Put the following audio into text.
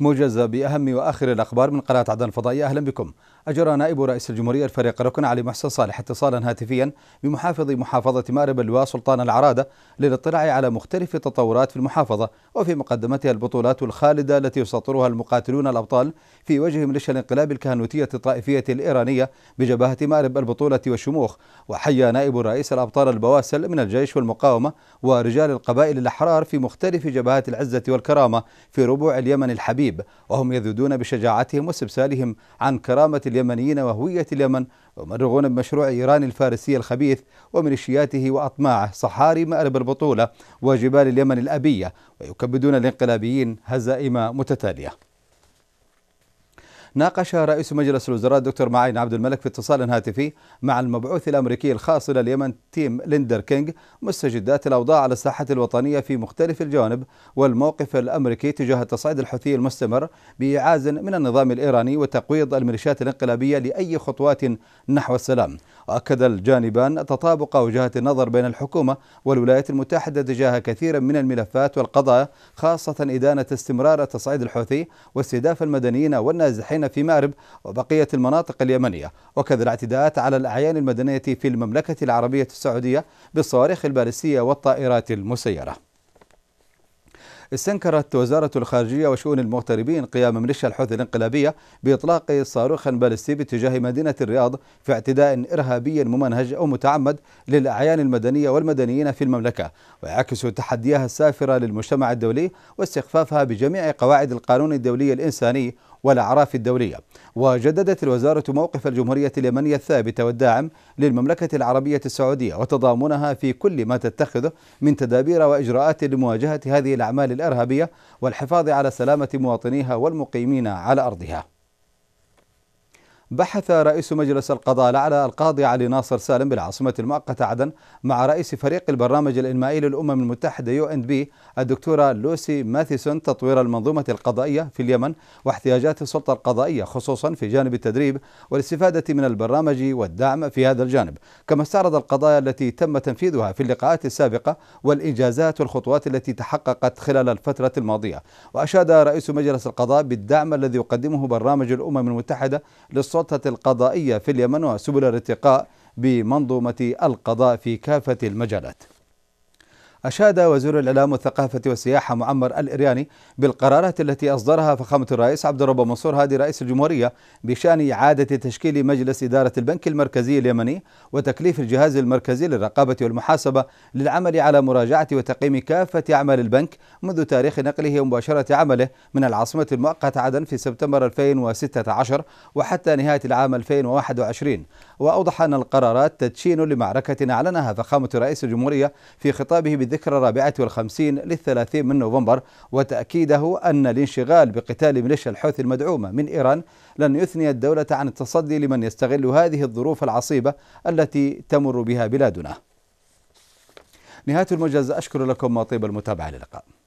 موجزة بأهم وآخر الأخبار من قناة عدن الفضائية أهلا بكم أجرى نائب رئيس الجمهورية الفريق ركن علي محسن صالح اتصالا هاتفيا بمحافظ محافظة مأرب اللواء سلطان العرادة للاطلاع على مختلف التطورات في المحافظة وفي مقدمتها البطولات الخالدة التي يسطرها المقاتلون الأبطال في وجه ميليشيا الانقلاب الكهنوتية الطائفية الإيرانية بجبهة مأرب البطولة والشموخ وحيا نائب الرئيس الأبطال البواسل من الجيش والمقاومة ورجال القبائل الأحرار في مختلف جبهات العزة والكرامة في ربوع اليمن الحبيب وهم يذودون بشجاعتهم واستبسالهم عن كرامة اليمن اليمنيين وهوية اليمن ومرغون بمشروع إيران الفارسي الخبيث وميليشياته وأطماعه صحاري مأرب البطولة وجبال اليمن الأبية ويكبدون الانقلابيين هزائم متتالية ناقش رئيس مجلس الوزراء الدكتور معين عبد الملك في اتصال هاتفي مع المبعوث الامريكي الخاص الى اليمن تيم ليندر كينج مستجدات الاوضاع على الساحه الوطنيه في مختلف الجوانب والموقف الامريكي تجاه التصعيد الحوثي المستمر بايعاز من النظام الايراني وتقويض الميليشيات الانقلابيه لاي خطوات نحو السلام. واكد الجانبان تطابق وجهات النظر بين الحكومه والولايات المتحده تجاه كثير من الملفات والقضايا خاصه ادانه استمرار التصعيد الحوثي واستهداف المدنيين والنازحين الحرمين في مأرب وبقية المناطق اليمنية وكذا الاعتداءات على الأعيان المدنية في المملكة العربية السعودية بالصواريخ البالستية والطائرات المسيرة استنكرت وزارة الخارجية وشؤون المغتربين قيام ميليشيا الحوثي الانقلابية بإطلاق صاروخ بالستي باتجاه مدينة الرياض في اعتداء إرهابي ممنهج أو متعمد للأعيان المدنية والمدنيين في المملكة ويعكس تحديها السافرة للمجتمع الدولي واستخفافها بجميع قواعد القانون الدولي الإنساني والأعراف الدولية وجددت الوزارة موقف الجمهورية اليمنية الثابتة والداعم للمملكة العربية السعودية وتضامنها في كل ما تتخذه من تدابير وإجراءات لمواجهة هذه الأعمال الإرهابية والحفاظ على سلامة مواطنيها والمقيمين على أرضها بحث رئيس مجلس القضاء الأعلى القاضي علي ناصر سالم بالعاصمة المؤقتة عدن مع رئيس فريق البرنامج الإنمائي للأمم المتحدة يو إن بي الدكتورة لوسي ماثيسون تطوير المنظومة القضائية في اليمن واحتياجات السلطة القضائية خصوصا في جانب التدريب والاستفادة من البرنامج والدعم في هذا الجانب كما استعرض القضايا التي تم تنفيذها في اللقاءات السابقة والإنجازات والخطوات التي تحققت خلال الفترة الماضية وأشاد رئيس مجلس القضاء بالدعم الذي يقدمه برنامج الأمم المتحدة للسلطة السلطة القضائية في اليمن وسبل الارتقاء بمنظومة القضاء في كافة المجالات أشاد وزير الإعلام والثقافة والسياحة معمر الإرياني بالقرارات التي أصدرها فخامة الرئيس عبد الرب منصور هادي رئيس الجمهورية بشأن إعادة تشكيل مجلس إدارة البنك المركزي اليمني وتكليف الجهاز المركزي للرقابة والمحاسبة للعمل على مراجعة وتقييم كافة أعمال البنك منذ تاريخ نقله ومباشرة عمله من العاصمة المؤقتة عدن في سبتمبر 2016 وحتى نهاية العام 2021 وأوضح أن القرارات تدشين لمعركة أعلنها فخامة رئيس الجمهورية في خطابه ذكرى الرابعة والخمسين للثلاثين من نوفمبر وتأكيده أن الانشغال بقتال ميليشيا الحوثي المدعومة من إيران لن يثني الدولة عن التصدي لمن يستغل هذه الظروف العصيبة التي تمر بها بلادنا نهاية الموجز أشكر لكم طيب المتابعة للقاء